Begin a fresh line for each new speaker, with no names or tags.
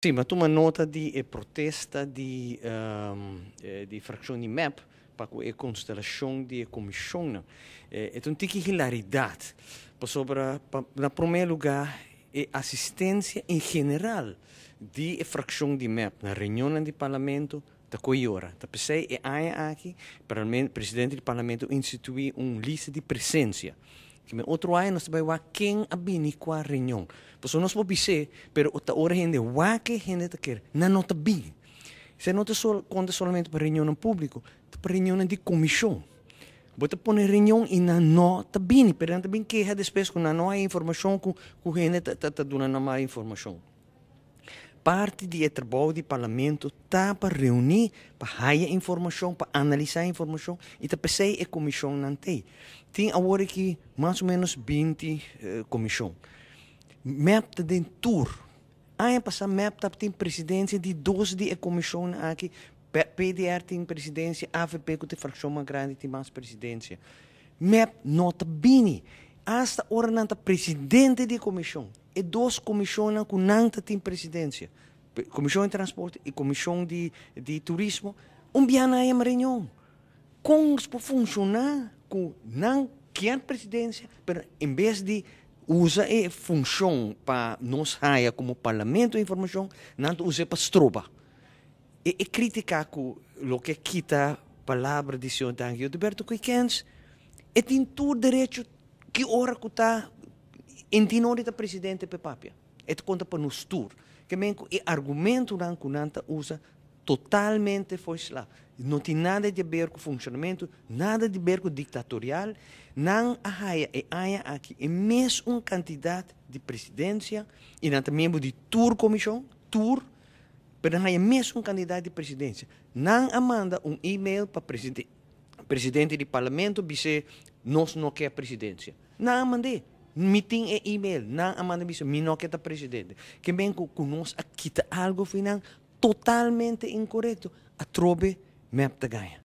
Sì, ma tu uma nota di e protesta di, um, di frazione di MEP, e constellazione di e commissione. Eh, e, e un tiki hilarità, pa sopra, pa, na primeiro e assistenza in generale di e frazione di MEP, na riunione di Parlamento, da quei ora, da per sé e anche, per il Presidente del Parlamento, istituì un lista di presenza. outro otro ay vai bay quem king a reunião rinyong. Pues nos po bise, pero otra hora gente wa que gente a quer, não está bem, Se não te sol, conta solamente para reunião público, para reunião de comissão. pôr a reunião e na nota bini, perante bem que é despeço com na não há informação que com gente está tá dando na má informação parte de trabalho do parlamento está para reunir, para haja informação, para analisar informação e para pensar a comissão não tem. Tem agora aqui mais ou menos 20 uh, eh, comissão. Meta de tour. Aí ah, é passar meta tá, tem presidência de 12 de comissão aqui. PDR tem presidência, AVP que tem fração mais grande tem mais presidência. MEP nota bini. Hasta ora nanta presidente de comissão e duas comissões que não têm presidência. Comissão de Transporte e Comissão de, de Turismo, um biana é reunião, Como se funcionar com não quer presidência, mas em vez de usar a função para nós raia como parlamento de informação, não usa para estroba. E, e criticar com o que quita a palavra de senhor Daniel de Berto Quiquens, e tem todo direito que hora que está Entinori da presidente pe papia. É e conta para nos tour. Que menco, e argumento não que usa totalmente foi lá. Não tem nada de ver com funcionamento, nada de ver com ditatorial. Não a raia e aia aqui. É mesmo um candidato de presidência e não membro de tour comissão, tour, para não é mesmo um candidato de presidência. Não a manda um e-mail para presidente, presidente de parlamento, dizer nós não quer presidência. Não mandei meeting e e-mail na Amanda Bisso, minoketa presidente, que vem com conosco aqui algo final totalmente incorreto, a trobe me ganha.